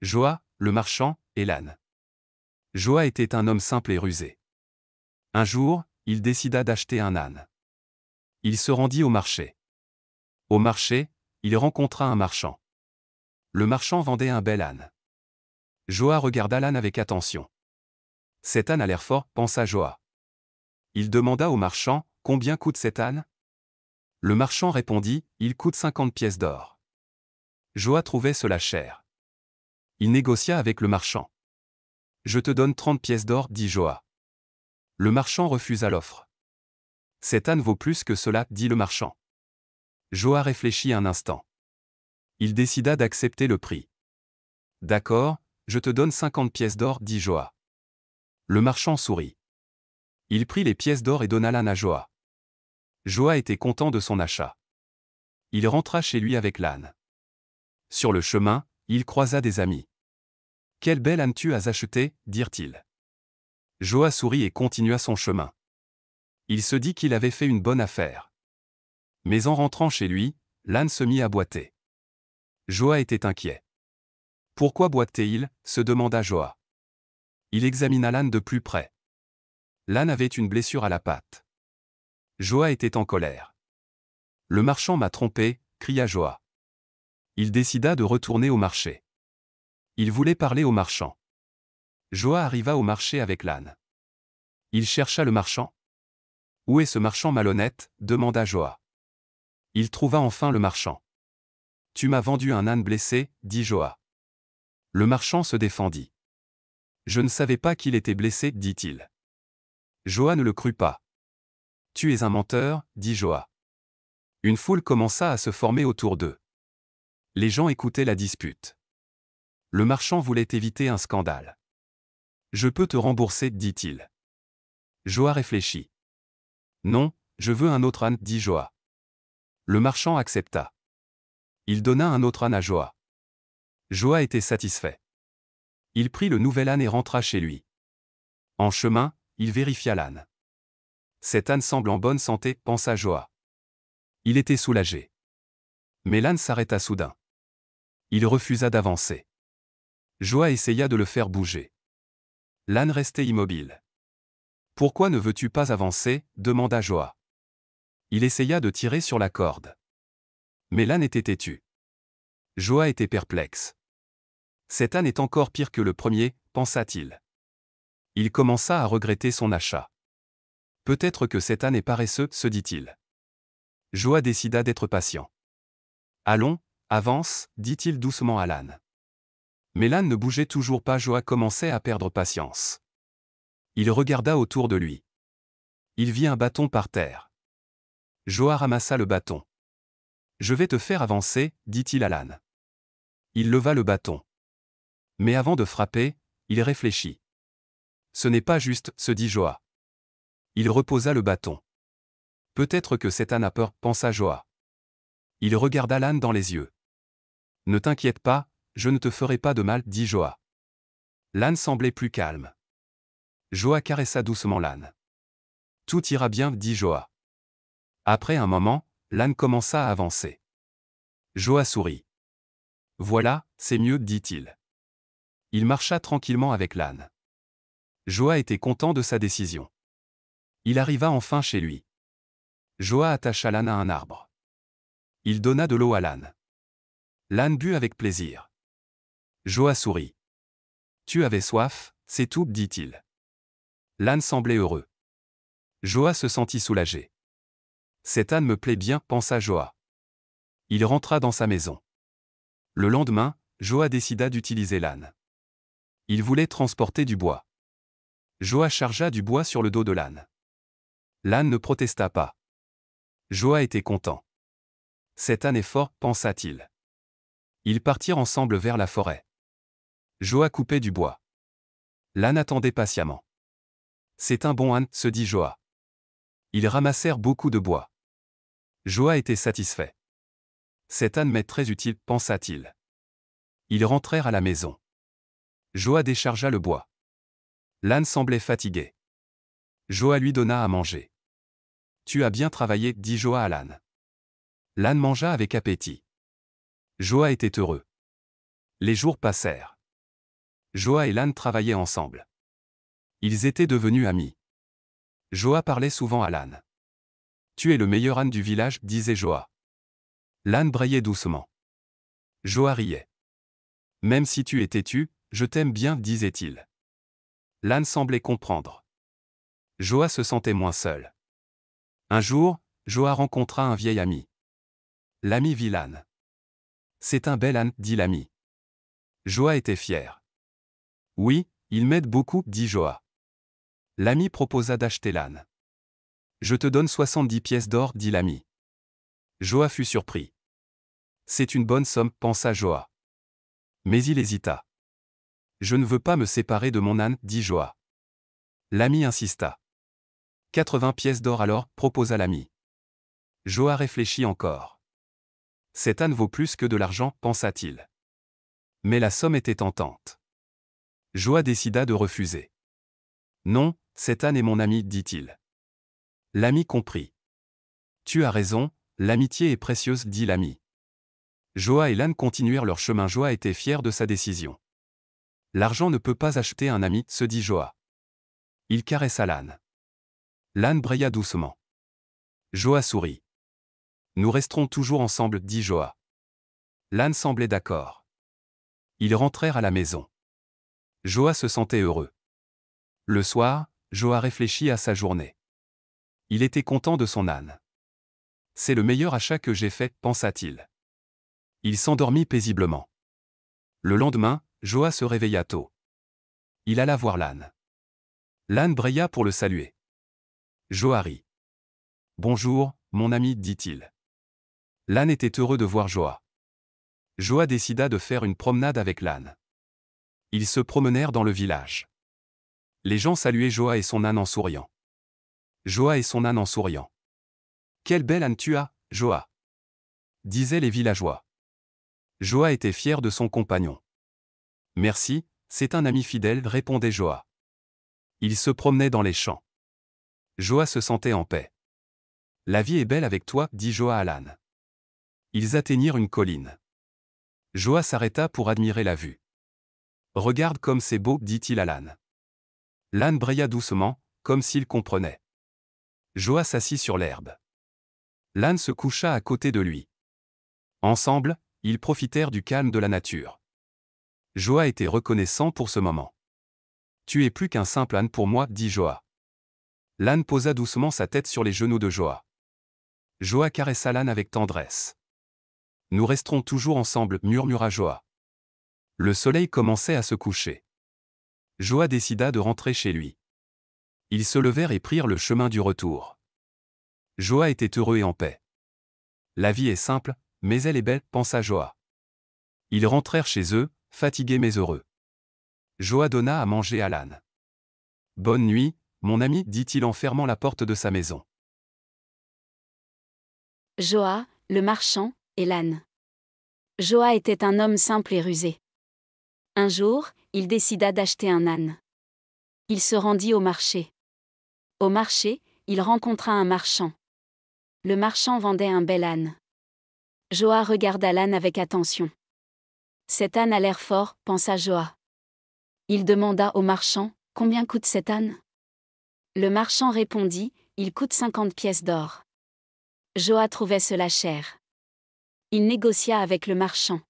Joa, le marchand, et l'âne. Joa était un homme simple et rusé. Un jour, il décida d'acheter un âne. Il se rendit au marché. Au marché, il rencontra un marchand. Le marchand vendait un bel âne. Joa regarda l'âne avec attention. Cet âne a l'air fort, pensa Joa. Il demanda au marchand, combien coûte cet âne Le marchand répondit, il coûte 50 pièces d'or. Joa trouvait cela cher. Il négocia avec le marchand. Je te donne 30 pièces d'or, dit Joa. Le marchand refusa l'offre. Cette âne vaut plus que cela, dit le marchand. Joa réfléchit un instant. Il décida d'accepter le prix. D'accord, je te donne 50 pièces d'or, dit Joa. Le marchand sourit. Il prit les pièces d'or et donna l'âne à Joa. Joa était content de son achat. Il rentra chez lui avec l'âne. Sur le chemin, il croisa des amis. Quelle belle âme tu as achetée, dirent-ils. Joa sourit et continua son chemin. Il se dit qu'il avait fait une bonne affaire. Mais en rentrant chez lui, l'âne se mit à boiter. Joa était inquiet. Pourquoi boitait-il se demanda Joa. Il examina l'âne de plus près. L'âne avait une blessure à la patte. Joa était en colère. Le marchand m'a trompé, cria Joa. Il décida de retourner au marché. Il voulait parler au marchand. Joa arriva au marché avec l'âne. Il chercha le marchand. Où est ce marchand malhonnête demanda Joa. Il trouva enfin le marchand. Tu m'as vendu un âne blessé, dit Joa. Le marchand se défendit. Je ne savais pas qu'il était blessé, dit-il. Joa ne le crut pas. Tu es un menteur, dit Joa. Une foule commença à se former autour d'eux. Les gens écoutaient la dispute. Le marchand voulait éviter un scandale. Je peux te rembourser, dit-il. Joa réfléchit. Non, je veux un autre âne, dit Joa. Le marchand accepta. Il donna un autre âne à Joa. Joa était satisfait. Il prit le nouvel âne et rentra chez lui. En chemin, il vérifia l'âne. Cet âne semble en bonne santé, pensa Joa. Il était soulagé. Mais l'âne s'arrêta soudain. Il refusa d'avancer. Joa essaya de le faire bouger. L'âne restait immobile. Pourquoi ne veux-tu pas avancer demanda Joa. Il essaya de tirer sur la corde. Mais l'âne était têtu. Joa était perplexe. Cet âne est encore pire que le premier, pensa-t-il. Il commença à regretter son achat. Peut-être que cet âne est paresseux, se dit-il. Joa décida d'être patient. Allons, avance, dit-il doucement à l'âne. Mais l'âne ne bougeait toujours pas, Joa commençait à perdre patience. Il regarda autour de lui. Il vit un bâton par terre. Joa ramassa le bâton. Je vais te faire avancer, dit-il à l'âne. Il leva le bâton. Mais avant de frapper, il réfléchit. Ce n'est pas juste, se dit Joa. Il reposa le bâton. Peut-être que cet âne a peur, pensa Joa. Il regarda l'âne dans les yeux. Ne t'inquiète pas, je ne te ferai pas de mal, dit Joa. L'âne semblait plus calme. Joa caressa doucement l'âne. Tout ira bien, dit Joa. Après un moment, l'âne commença à avancer. Joa sourit. Voilà, c'est mieux, dit-il. Il marcha tranquillement avec l'âne. Joa était content de sa décision. Il arriva enfin chez lui. Joa attacha l'âne à un arbre. Il donna de l'eau à l'âne. L'âne but avec plaisir. Joa sourit. Tu avais soif, c'est tout, dit-il. L'âne semblait heureux. Joa se sentit soulagé. Cet âne me plaît bien, pensa Joa. Il rentra dans sa maison. Le lendemain, Joa décida d'utiliser l'âne. Il voulait transporter du bois. Joa chargea du bois sur le dos de l'âne. L'âne ne protesta pas. Joa était content. Cet âne est fort, pensa-t-il. Ils partirent ensemble vers la forêt. Joa coupait du bois. L'âne attendait patiemment. C'est un bon âne, se dit Joa. Ils ramassèrent beaucoup de bois. Joa était satisfait. Cet âne m'est très utile, pensa-t-il. Ils rentrèrent à la maison. Joa déchargea le bois. L'âne semblait fatigué. Joa lui donna à manger. Tu as bien travaillé, dit Joa à l'âne. L'âne mangea avec appétit. Joa était heureux. Les jours passèrent. Joa et l'âne travaillaient ensemble. Ils étaient devenus amis. Joa parlait souvent à l'âne. « Tu es le meilleur âne du village, disait Joa. L'âne braillait doucement. Joa riait. Même si tu es têtu, je t'aime bien, disait-il. L'âne semblait comprendre. Joa se sentait moins seul. Un jour, Joa rencontra un vieil ami. L'ami vit l'âne. C'est un bel âne, dit l'ami. Joa était fière. Oui, il m'aide beaucoup, dit Joa. L'ami proposa d'acheter l'âne. Je te donne 70 pièces d'or, dit l'ami. Joa fut surpris. C'est une bonne somme, pensa Joa. Mais il hésita. Je ne veux pas me séparer de mon âne, dit Joa. L'ami insista. 80 pièces d'or alors, proposa l'ami. Joa réfléchit encore. Cet âne vaut plus que de l'argent, pensa-t-il. Mais la somme était tentante. Joa décida de refuser. Non, cette âne est mon ami, dit-il. L'ami comprit. Tu as raison, l'amitié est précieuse, dit l'ami. Joa et l'âne continuèrent leur chemin. Joa était fier de sa décision. L'argent ne peut pas acheter un ami, se dit Joa. Il caressa l'âne. L'âne braya doucement. Joa sourit. Nous resterons toujours ensemble, dit Joa. L'âne semblait d'accord. Ils rentrèrent à la maison. Joa se sentait heureux. Le soir, Joa réfléchit à sa journée. Il était content de son âne. C'est le meilleur achat que j'ai fait, pensa-t-il. Il, s'endormit paisiblement. Le lendemain, Joa se réveilla tôt. Il alla voir l'âne. L'âne brilla pour le saluer. Joa rit. Bonjour, mon ami, dit-il. L'âne était heureux de voir Joa. Joa décida de faire une promenade avec l'âne. Ils se promenèrent dans le village. Les gens saluaient Joa et son âne en souriant. Joa et son âne en souriant. Quelle belle âne tu as, Joa disaient les villageois. Joa était fier de son compagnon. Merci, c'est un ami fidèle, répondait Joa. Ils se promenaient dans les champs. Joa se sentait en paix. La vie est belle avec toi, dit Joa à l'âne. Ils atteignirent une colline. Joa s'arrêta pour admirer la vue. Regarde comme c'est beau, dit-il à l'âne. L'âne brilla doucement, comme s'il comprenait. Joa s'assit sur l'herbe. L'âne se coucha à côté de lui. Ensemble, ils profitèrent du calme de la nature. Joa était reconnaissant pour ce moment. Tu es plus qu'un simple âne pour moi, dit Joa. L'âne posa doucement sa tête sur les genoux de Joa. Joa caressa l'âne avec tendresse. Nous resterons toujours ensemble, murmura Joa. Le soleil commençait à se coucher. Joa décida de rentrer chez lui. Ils se levèrent et prirent le chemin du retour. Joa était heureux et en paix. La vie est simple, mais elle est belle, pensa Joa. Ils rentrèrent chez eux, fatigués mais heureux. Joa donna à manger à l'âne. Bonne nuit, mon ami, dit-il en fermant la porte de sa maison. Joa, le marchand, et l'âne. Joa était un homme simple et rusé. Un jour, il décida d'acheter un âne. Il se rendit au marché. Au marché, il rencontra un marchand. Le marchand vendait un bel âne. Joa regarda l'âne avec attention. Cet âne a l'air fort, pensa Joa. Il demanda au marchand, Combien coûte cet âne Le marchand répondit, Il coûte 50 pièces d'or. Joa trouvait cela cher. Il négocia avec le marchand.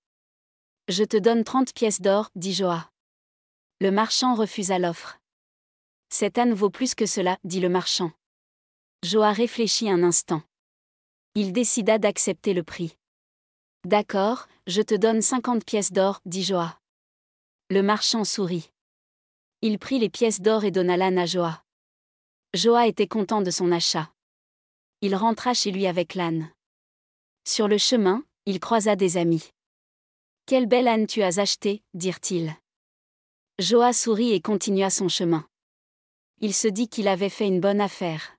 Je te donne trente pièces d'or, dit Joa. Le marchand refusa l'offre. Cette âne vaut plus que cela, dit le marchand. Joa réfléchit un instant. Il décida d'accepter le prix. D'accord, je te donne cinquante pièces d'or, dit Joa. Le marchand sourit. Il prit les pièces d'or et donna l'âne à Joa. Joa était content de son achat. Il rentra chez lui avec l'âne. Sur le chemin, il croisa des amis. « Quelle belle âne tu as acheté, dirent-ils. Joa sourit et continua son chemin. Il se dit qu'il avait fait une bonne affaire.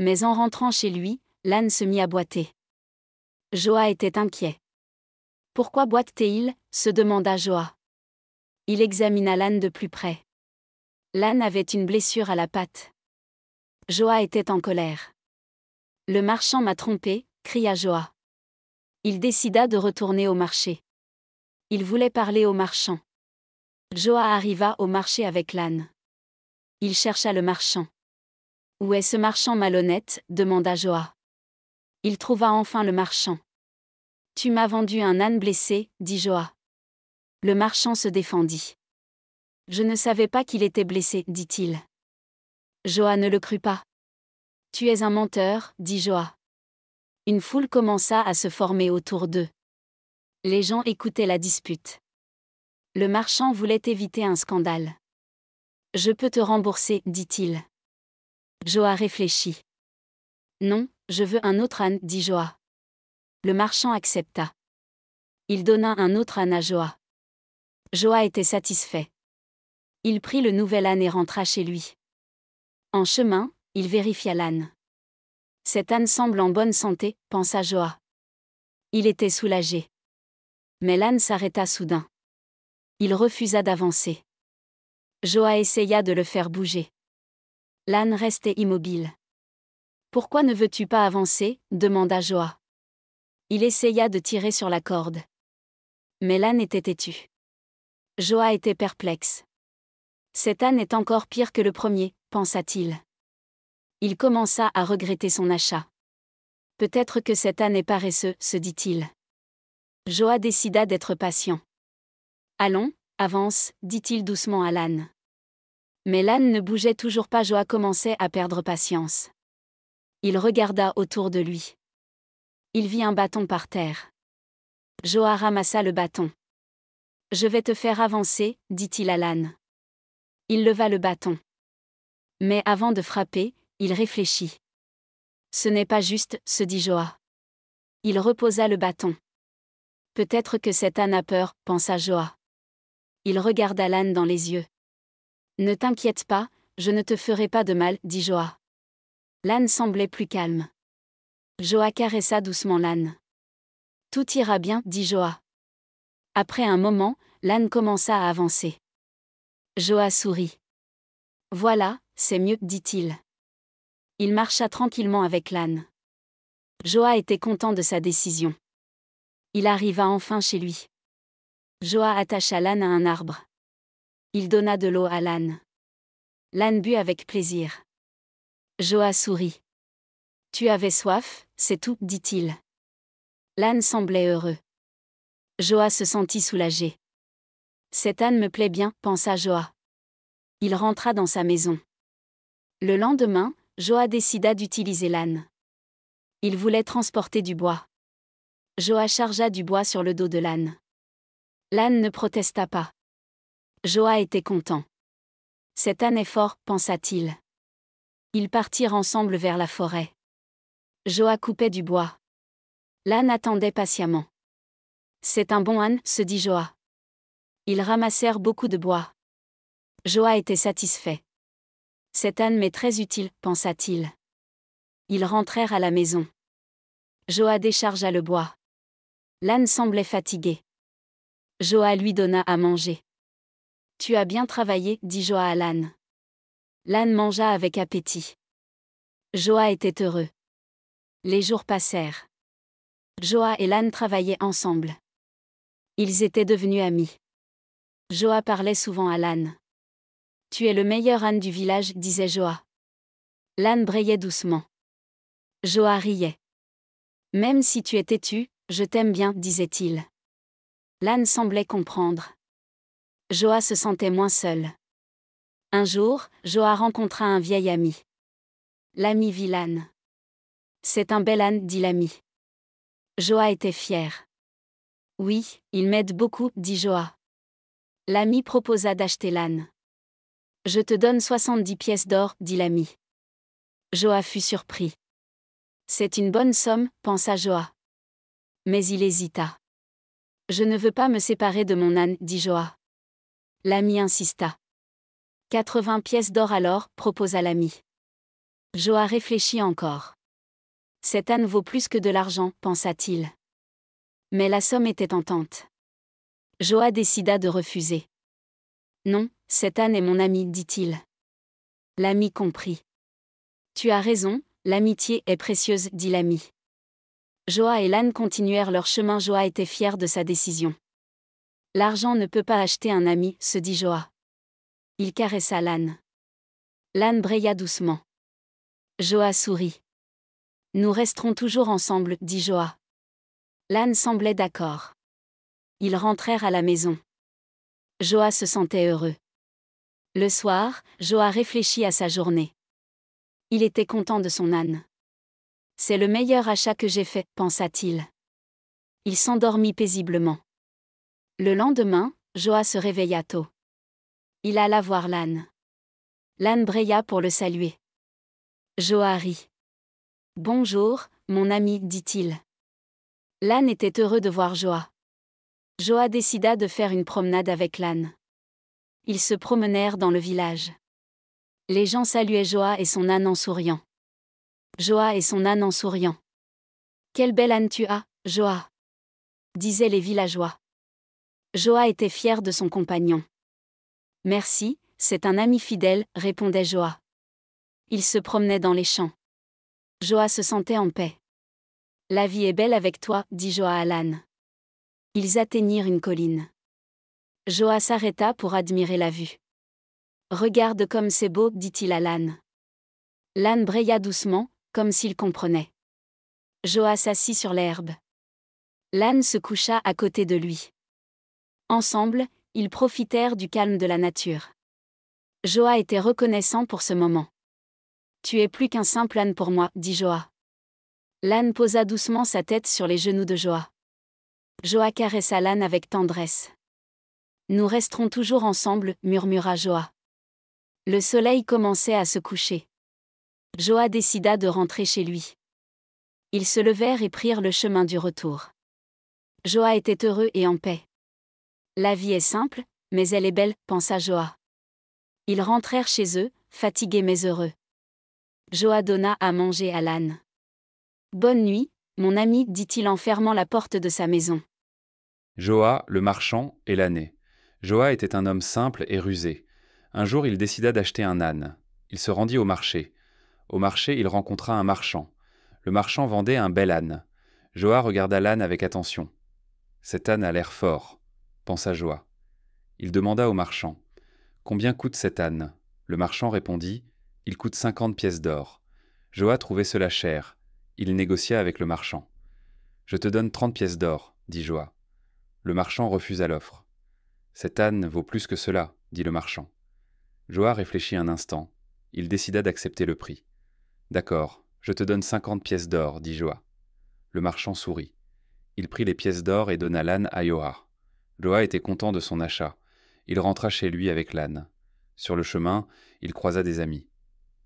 Mais en rentrant chez lui, l'âne se mit à boiter. Joa était inquiet. Pourquoi boite-t-il se demanda Joa. Il examina l'âne de plus près. L'âne avait une blessure à la patte. Joa était en colère. Le marchand m'a trompé, cria Joa. Il décida de retourner au marché. Il voulait parler au marchand. Joa arriva au marché avec l'âne. Il chercha le marchand. Où est ce marchand malhonnête demanda Joa. Il trouva enfin le marchand. Tu m'as vendu un âne blessé, dit Joa. Le marchand se défendit. Je ne savais pas qu'il était blessé, dit-il. Joa ne le crut pas. Tu es un menteur, dit Joa. Une foule commença à se former autour d'eux. Les gens écoutaient la dispute. Le marchand voulait éviter un scandale. Je peux te rembourser, dit-il. Joa réfléchit. Non, je veux un autre âne, dit Joa. Le marchand accepta. Il donna un autre âne à Joa. Joa était satisfait. Il prit le nouvel âne et rentra chez lui. En chemin, il vérifia l'âne. Cet âne semble en bonne santé, pensa Joa. Il était soulagé mais l'âne s'arrêta soudain. Il refusa d'avancer. Joa essaya de le faire bouger. L'âne restait immobile. Pourquoi ne veux-tu pas avancer demanda Joa. Il essaya de tirer sur la corde. Mais l'âne était têtu. Joa était perplexe. Cet âne est encore pire que le premier, pensa-t-il. Il commença à regretter son achat. Peut-être que cet âne est paresseux, se dit-il. Joa décida d'être patient. Allons, avance, dit-il doucement à l'âne. Mais l'âne ne bougeait toujours pas, Joa commençait à perdre patience. Il regarda autour de lui. Il vit un bâton par terre. Joa ramassa le bâton. Je vais te faire avancer, dit-il à l'âne. Il leva le bâton. Mais avant de frapper, il réfléchit. Ce n'est pas juste, se dit Joa. Il reposa le bâton. Peut-être que cette âne a peur, pensa Joa. Il regarda l'âne dans les yeux. Ne t'inquiète pas, je ne te ferai pas de mal, dit Joa. L'âne semblait plus calme. Joa caressa doucement l'âne. Tout ira bien, dit Joa. Après un moment, l'âne commença à avancer. Joa sourit. Voilà, c'est mieux, dit-il. Il marcha tranquillement avec l'âne. Joa était content de sa décision. Il arriva enfin chez lui. Joa attacha l'âne à un arbre. Il donna de l'eau à l'âne. L'âne but avec plaisir. Joa sourit. Tu avais soif, c'est tout, dit-il. L'âne semblait heureux. Joa se sentit soulagé. Cet âne me plaît bien, pensa Joa. Il rentra dans sa maison. Le lendemain, Joa décida d'utiliser l'âne. Il voulait transporter du bois. Joa chargea du bois sur le dos de l'âne. L'âne ne protesta pas. Joa était content. Cet âne est fort, pensa-t-il. Ils partirent ensemble vers la forêt. Joa coupait du bois. L'âne attendait patiemment. C'est un bon âne, se dit Joa. Ils ramassèrent beaucoup de bois. Joa était satisfait. Cet âne m'est très utile, pensa-t-il. Ils rentrèrent à la maison. Joa déchargea le bois. L'âne semblait fatigué. Joa lui donna à manger. Tu as bien travaillé, dit Joa à l'âne. L'âne mangea avec appétit. Joa était heureux. Les jours passèrent. Joa et l'âne travaillaient ensemble. Ils étaient devenus amis. Joa parlait souvent à l'âne. Tu es le meilleur âne du village, disait Joa. L'âne brayait doucement. Joa riait. Même si tu es têtu, je t'aime bien, disait-il. L'âne semblait comprendre. Joa se sentait moins seule. Un jour, Joa rencontra un vieil ami. L'ami vit l'âne. C'est un bel âne, dit l'ami. Joa était fier. Oui, il m'aide beaucoup, dit Joa. L'ami proposa d'acheter l'âne. Je te donne 70 pièces d'or, dit l'ami. Joa fut surpris. C'est une bonne somme, pensa Joa. Mais il hésita. Je ne veux pas me séparer de mon âne, dit Joa. L'ami insista. 80 pièces d'or alors, proposa l'ami. Joa réfléchit encore. Cette âne vaut plus que de l'argent, pensa-t-il. Mais la somme était tentante. Joa décida de refuser. Non, cette âne est mon ami, dit-il. L'ami comprit. Tu as raison, l'amitié est précieuse, dit l'ami. Joa et l'âne continuèrent leur chemin. Joa était fier de sa décision. L'argent ne peut pas acheter un ami, se dit Joa. Il caressa l'âne. L'âne braya doucement. Joa sourit. Nous resterons toujours ensemble, dit Joa. L'âne semblait d'accord. Ils rentrèrent à la maison. Joa se sentait heureux. Le soir, Joa réfléchit à sa journée. Il était content de son âne. C'est le meilleur achat que j'ai fait, pensa-t-il. Il s'endormit paisiblement. Le lendemain, Joa se réveilla tôt. Il alla voir l'âne. L'âne braya pour le saluer. Joa rit. Bonjour, mon ami, dit-il. L'âne était heureux de voir Joa. Joa décida de faire une promenade avec l'âne. Ils se promenèrent dans le village. Les gens saluaient Joa et son âne en souriant. Joa et son âne en souriant. Quel bel âne tu as, Joa disaient les villageois. Joa était fier de son compagnon. Merci, c'est un ami fidèle, répondait Joa. Il se promenait dans les champs. Joa se sentait en paix. La vie est belle avec toi, dit Joa à l'âne. Ils atteignirent une colline. Joa s'arrêta pour admirer la vue. Regarde comme c'est beau, dit-il à l'âne. L'âne braya doucement, comme s'il comprenait. Joa s'assit sur l'herbe. L'âne se coucha à côté de lui. Ensemble, ils profitèrent du calme de la nature. Joa était reconnaissant pour ce moment. Tu es plus qu'un simple âne pour moi, dit Joa. L'âne posa doucement sa tête sur les genoux de Joa. Joa caressa l'âne avec tendresse. Nous resterons toujours ensemble, murmura Joa. Le soleil commençait à se coucher. Joa décida de rentrer chez lui. Ils se levèrent et prirent le chemin du retour. Joa était heureux et en paix. La vie est simple, mais elle est belle, pensa Joa. Ils rentrèrent chez eux, fatigués mais heureux. Joa donna à manger à l'âne. Bonne nuit, mon ami, dit-il en fermant la porte de sa maison. Joa, le marchand, et l'année. Joa était un homme simple et rusé. Un jour, il décida d'acheter un âne. Il se rendit au marché. Au marché, il rencontra un marchand. Le marchand vendait un bel âne. Joa regarda l'âne avec attention. Cet âne a l'air fort, pensa Joa. Il demanda au marchand Combien coûte cet âne Le marchand répondit Il coûte cinquante pièces d'or. Joa trouvait cela cher. Il négocia avec le marchand. Je te donne trente pièces d'or, dit Joa. Le marchand refusa l'offre. Cet âne vaut plus que cela, dit le marchand. Joa réfléchit un instant. Il décida d'accepter le prix. D'accord, je te donne cinquante pièces d'or, dit Joa. Le marchand sourit. Il prit les pièces d'or et donna l'âne à Joa. Joa était content de son achat. Il rentra chez lui avec l'âne. Sur le chemin, il croisa des amis.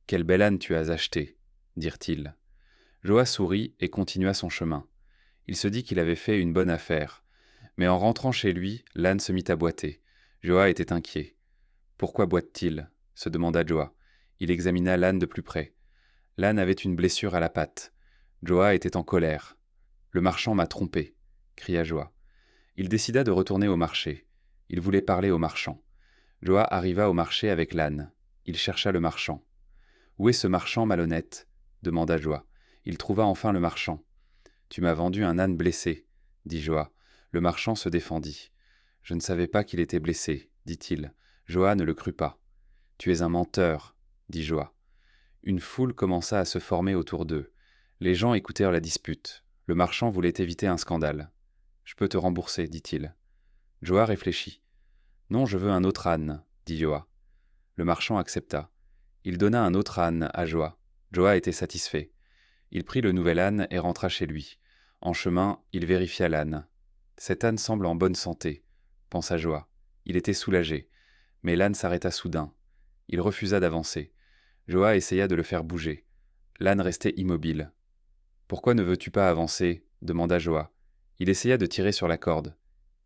Quel bel âne tu as acheté, dirent-ils. Joa sourit et continua son chemin. Il se dit qu'il avait fait une bonne affaire. Mais en rentrant chez lui, l'âne se mit à boiter. Joa était inquiet. Pourquoi boite-t-il se demanda Joa. Il examina l'âne de plus près. L'âne avait une blessure à la patte. Joa était en colère. Le marchand m'a trompé, cria Joa. Il décida de retourner au marché. Il voulait parler au marchand. Joa arriva au marché avec l'âne. Il chercha le marchand. Où est ce marchand malhonnête demanda Joa. Il trouva enfin le marchand. Tu m'as vendu un âne blessé, dit Joa. Le marchand se défendit. Je ne savais pas qu'il était blessé, dit-il. Joa ne le crut pas. Tu es un menteur, dit Joa. Une foule commença à se former autour d'eux. Les gens écoutèrent la dispute. Le marchand voulait éviter un scandale. Je peux te rembourser, dit-il. Joa réfléchit. Non, je veux un autre âne, dit Joa. Le marchand accepta. Il donna un autre âne à Joa. Joa était satisfait. Il prit le nouvel âne et rentra chez lui. En chemin, il vérifia l'âne. Cet âne semble en bonne santé, pensa Joa. Il était soulagé. Mais l'âne s'arrêta soudain. Il refusa d'avancer. Joa essaya de le faire bouger. L'âne restait immobile. Pourquoi ne veux-tu pas avancer demanda Joa. Il essaya de tirer sur la corde.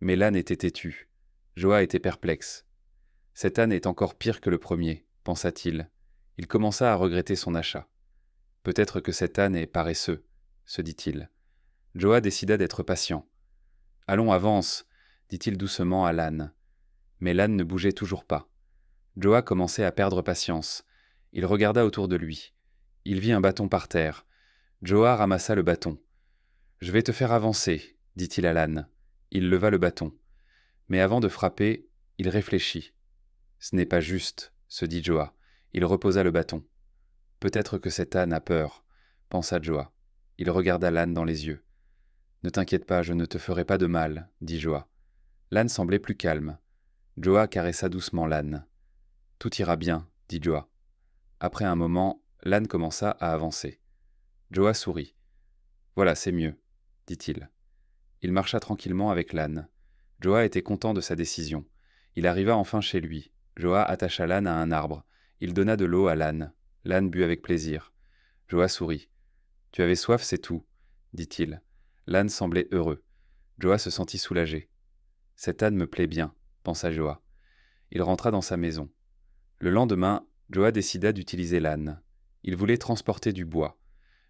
Mais l'âne était têtu. Joa était perplexe. Cet âne est encore pire que le premier, pensa-t-il. Il commença à regretter son achat. Peut-être que cet âne est paresseux, se dit-il. Joa décida d'être patient. Allons, avance, dit-il doucement à l'âne. Mais l'âne ne bougeait toujours pas. Joa commençait à perdre patience. Il regarda autour de lui. Il vit un bâton par terre. Joa ramassa le bâton. Je vais te faire avancer, dit-il à l'âne. Il leva le bâton. Mais avant de frapper, il réfléchit. Ce n'est pas juste, se dit Joa. Il reposa le bâton. Peut-être que cet âne a peur, pensa Joa. Il regarda l'âne dans les yeux. Ne t'inquiète pas, je ne te ferai pas de mal, dit Joa. L'âne semblait plus calme. Joa caressa doucement l'âne. Tout ira bien, dit Joa. Après un moment, l'âne commença à avancer. Joa sourit. Voilà, c'est mieux, dit-il. Il marcha tranquillement avec l'âne. Joa était content de sa décision. Il arriva enfin chez lui. Joa attacha l'âne à un arbre. Il donna de l'eau à l'âne. L'âne but avec plaisir. Joa sourit. Tu avais soif, c'est tout, dit-il. L'âne semblait heureux. Joa se sentit soulagé. Cet âne me plaît bien, pensa Joa. Il rentra dans sa maison. Le lendemain, Joa décida d'utiliser l'âne. Il voulait transporter du bois.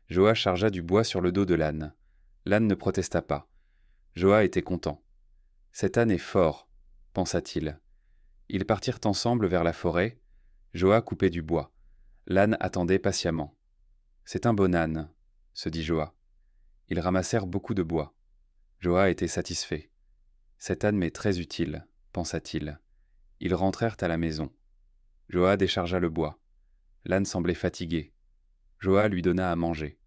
Joa chargea du bois sur le dos de l'âne. L'âne ne protesta pas. Joa était content. Cet âne est fort, pensa-t-il. Ils partirent ensemble vers la forêt. Joa coupait du bois. L'âne attendait patiemment. C'est un bon âne, se dit Joa. Ils ramassèrent beaucoup de bois. Joa était satisfait. Cet âne m'est très utile, pensa-t-il. Ils rentrèrent à la maison. Joa déchargea le bois. L'âne semblait fatigué. Joa lui donna à manger.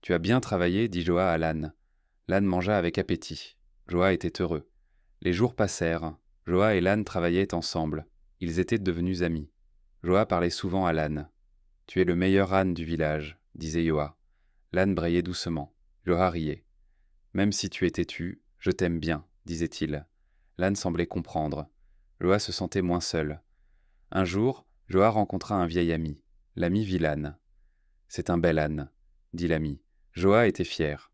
Tu as bien travaillé, dit Joa à l'âne. L'âne mangea avec appétit. Joa était heureux. Les jours passèrent. Joa et l'âne travaillaient ensemble. Ils étaient devenus amis. Joa parlait souvent à l'âne. Tu es le meilleur âne du village, disait Joa. L'âne braillait doucement. Joa riait. Même si tu es têtu, je t'aime bien, disait-il. L'âne semblait comprendre. Joa se sentait moins seul. Un jour, Joa rencontra un vieil ami, l'ami l'âne. « C'est un bel âne, dit l'ami. Joa était fier.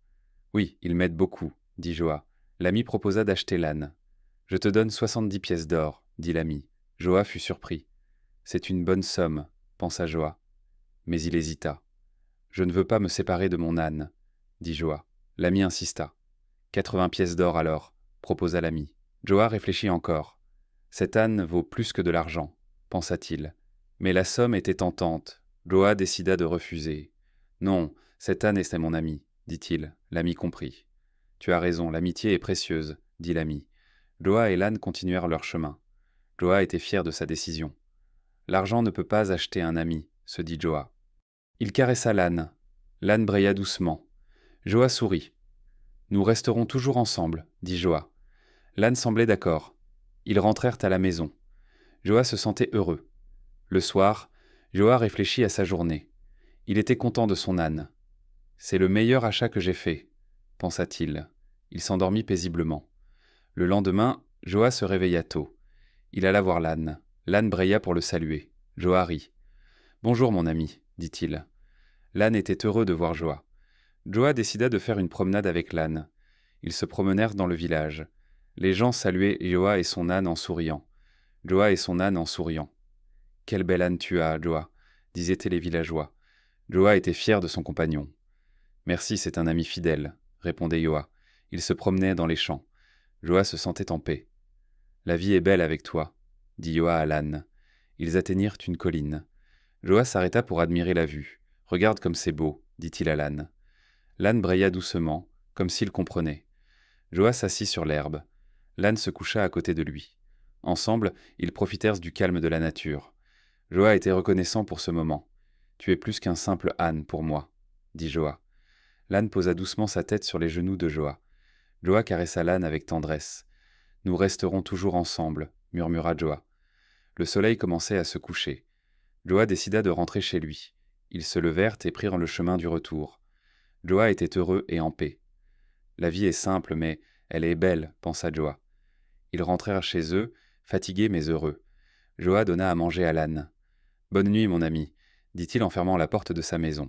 Oui, il m'aide beaucoup, dit Joa. L'ami proposa d'acheter l'âne. Je te donne soixante-dix pièces d'or, dit l'ami. Joa fut surpris. C'est une bonne somme, pensa Joa. Mais il hésita. Je ne veux pas me séparer de mon âne, dit Joa. L'ami insista. Quatre-vingts pièces d'or alors, proposa l'ami. Joa réfléchit encore. Cet âne vaut plus que de l'argent pensa-t-il. Mais la somme était tentante. Joa décida de refuser. Non, cette âne était mon ami, dit-il. L'ami compris. « Tu as raison, l'amitié est précieuse, dit l'ami. Joa et l'âne continuèrent leur chemin. Joa était fier de sa décision. L'argent ne peut pas acheter un ami, se dit Joa. Il caressa l'âne. L'âne braya doucement. Joa sourit. Nous resterons toujours ensemble, dit Joa. L'âne semblait d'accord. Ils rentrèrent à la maison. Joa se sentait heureux. Le soir, Joa réfléchit à sa journée. Il était content de son âne. C'est le meilleur achat que j'ai fait, pensa-t-il. Il, s'endormit paisiblement. Le lendemain, Joa se réveilla tôt. Il alla voir l'âne. L'âne braya pour le saluer. Joa rit. Bonjour, mon ami, dit-il. L'âne était heureux de voir Joa. Joa décida de faire une promenade avec l'âne. Ils se promenèrent dans le village. Les gens saluaient Joa et son âne en souriant. Joa et son âne en souriant. Quelle belle âne tu as, Joa, disaient-ils les villageois. Joa était fier de son compagnon. Merci, c'est un ami fidèle, répondait Joa. Il se promenait dans les champs. Joa se sentait en paix. La vie est belle avec toi, dit Joa à l'âne. Ils atteignirent une colline. Joa s'arrêta pour admirer la vue. Regarde comme c'est beau, dit-il à l'âne. L'âne braya doucement, comme s'il comprenait. Joa s'assit sur l'herbe. L'âne se coucha à côté de lui. Ensemble, ils profitèrent du calme de la nature. Joa était reconnaissant pour ce moment. Tu es plus qu'un simple âne pour moi, dit Joa. L'âne posa doucement sa tête sur les genoux de Joa. Joa caressa l'âne avec tendresse. Nous resterons toujours ensemble, murmura Joa. Le soleil commençait à se coucher. Joa décida de rentrer chez lui. Ils se levèrent et prirent le chemin du retour. Joa était heureux et en paix. La vie est simple, mais elle est belle, pensa Joa. Ils rentrèrent chez eux fatigué mais heureux. Joa donna à manger à l'âne. Bonne nuit, mon ami, dit-il en fermant la porte de sa maison.